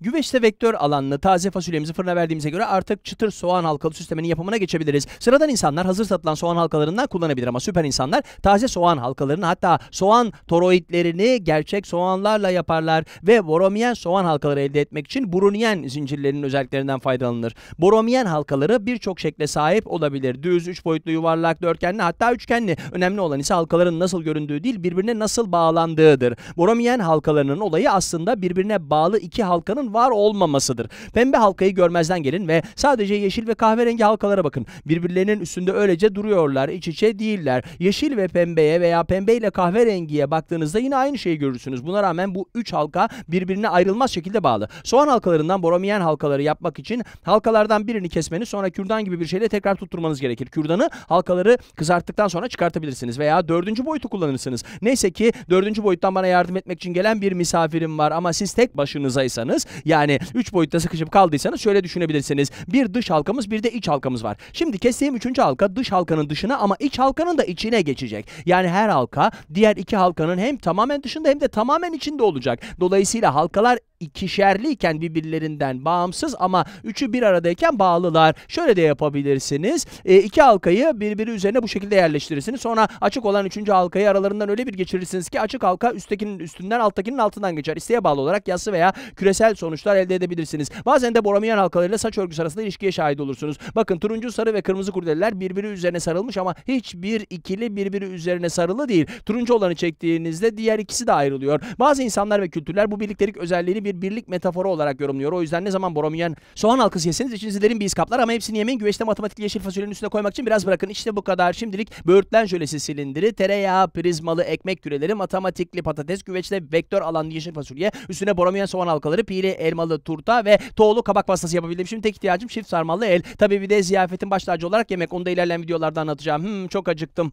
Güveçte vektör alanlı taze fasulyemizi fırına verdiğimize göre artık çıtır soğan halkalı sisteminin yapımına geçebiliriz. Sıradan insanlar hazır satılan soğan halkalarından kullanabilir ama süper insanlar taze soğan halkalarını hatta soğan toroidlerini gerçek soğanlarla yaparlar ve boromiyen soğan halkaları elde etmek için buruniyen zincirlerinin özelliklerinden faydalanılır. Boromiyen halkaları birçok şekle sahip olabilir. Düz, üç boyutlu, yuvarlak, dörtgenli hatta üçgenli. Önemli olan ise halkaların nasıl göründüğü değil birbirine nasıl bağlandığıdır. Boromiyen halkalarının olayı aslında birbirine bağlı iki halkanın var olmamasıdır. Pembe halkayı görmezden gelin ve sadece yeşil ve kahverengi halkalara bakın. Birbirlerinin üstünde öylece duruyorlar, iç içe değiller. Yeşil ve pembeye veya pembe ile kahverengiye baktığınızda yine aynı şeyi görürsünüz. Buna rağmen bu üç halka birbirine ayrılmaz şekilde bağlı. Soğan halkalarından boromiyen halkaları yapmak için halkalardan birini kesmeniz sonra kürdan gibi bir şeyle tekrar tutturmanız gerekir. Kürdanı halkaları kızarttıktan sonra çıkartabilirsiniz veya dördüncü boyutu kullanırsınız. Neyse ki dördüncü boyuttan bana yardım etmek için gelen bir misafirim var ama siz tek başınızaysanız yani 3 boyutta sıkışıp kaldıysanız şöyle düşünebilirsiniz. Bir dış halkamız bir de iç halkamız var. Şimdi kestiğim 3. halka dış halkanın dışına ama iç halkanın da içine geçecek. Yani her halka diğer iki halkanın hem tamamen dışında hem de tamamen içinde olacak. Dolayısıyla halkalar ikişerliyken birbirlerinden bağımsız ama üçü bir aradayken bağlılar. Şöyle de yapabilirsiniz. E, iki halkayı birbiri üzerine bu şekilde yerleştirirsiniz. Sonra açık olan üçüncü halkayı aralarından öyle bir geçirirsiniz ki açık halka üsttekinin üstünden alttakinin altından geçer. İsteğe bağlı olarak yassı veya küresel sonuçlar elde edebilirsiniz. Bazen de boramiyan halkalarıyla saç örgüsü arasında ilişkiye şahit olursunuz. Bakın turuncu, sarı ve kırmızı kurdeleler birbiri üzerine sarılmış ama hiçbir ikili birbiri üzerine sarılı değil. Turuncu olanı çektiğinizde diğer ikisi de ayrılıyor. Bazı insanlar ve kültürler bu birliktelik özelliğini bir bir birlik metaforu olarak yorumluyor. O yüzden ne zaman Boromir soğan halkası yeseniz içinizi derin bir iz kaplar ama hepsini yemeyin. Güveçte matematik yeşil fasulyenin üstüne koymak için biraz bırakın. İşte bu kadar. Şimdilik böğürtlen jölesi silindiri, tereyağı, prizmalı ekmek küreleri, matematikli patates, güveçte vektör alan yeşil fasulye, üstüne Boromir soğan halkaları, pili, elmalı turta ve toğlu kabak pastası yapabildim. Şimdi tek ihtiyacım çift sarmalı el. Tabii bir de ziyafetin baş olarak yemek. Onu da ilerleyen videolarda anlatacağım. Hmm, çok acıktım.